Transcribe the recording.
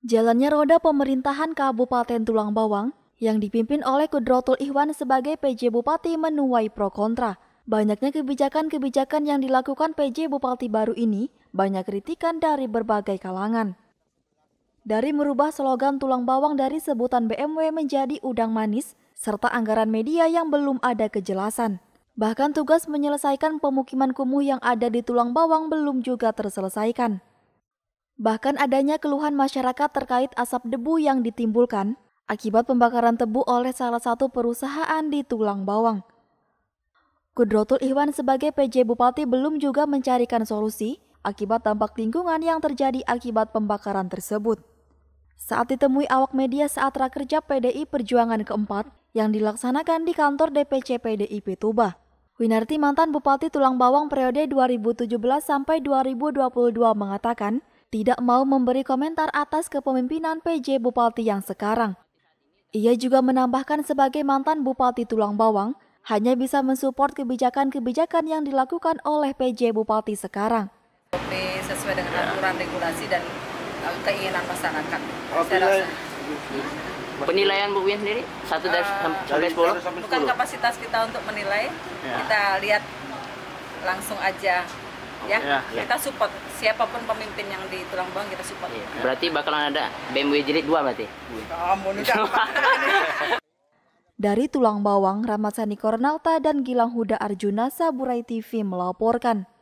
Jalannya roda pemerintahan Kabupaten Tulang Bawang yang dipimpin oleh Kudrotul Ihwan sebagai PJ Bupati menuai pro kontra. Banyaknya kebijakan-kebijakan yang dilakukan PJ Bupati baru ini banyak kritikan dari berbagai kalangan. Dari merubah slogan tulang bawang dari sebutan BMW menjadi udang manis, serta anggaran media yang belum ada kejelasan. Bahkan tugas menyelesaikan pemukiman kumuh yang ada di tulang bawang belum juga terselesaikan. Bahkan adanya keluhan masyarakat terkait asap debu yang ditimbulkan akibat pembakaran tebu oleh salah satu perusahaan di Tulang Bawang. Kudrotul Iwan sebagai PJ Bupati belum juga mencarikan solusi akibat dampak lingkungan yang terjadi akibat pembakaran tersebut. Saat ditemui awak media saat rakerja PDI Perjuangan keempat yang dilaksanakan di kantor DPC PDIP Tuba, Winarti mantan Bupati Tulang Bawang periode 2017 sampai 2022 mengatakan, tidak mau memberi komentar atas kepemimpinan PJ Bupati yang sekarang. Ia juga menambahkan sebagai mantan Bupati Tulang Bawang, hanya bisa mensupport kebijakan-kebijakan yang dilakukan oleh PJ Bupati sekarang. Sesuai dengan aturan regulasi dan uh, keinginan masyarakat. Oh, penilaian Bu Win sendiri satu dari uh, sampai sepuluh bukan kapasitas kita untuk menilai ya. kita lihat langsung aja Ya, ya. ya. Kita support siapapun pemimpin yang di tulang bawang kita support. Ya. Berarti bakalan ada BMW jilid 2 berarti. Ampun Dari Tulang Bawang, Ramat Sani Kornalta dan Gilang Huda Arjuna Saburai TV melaporkan.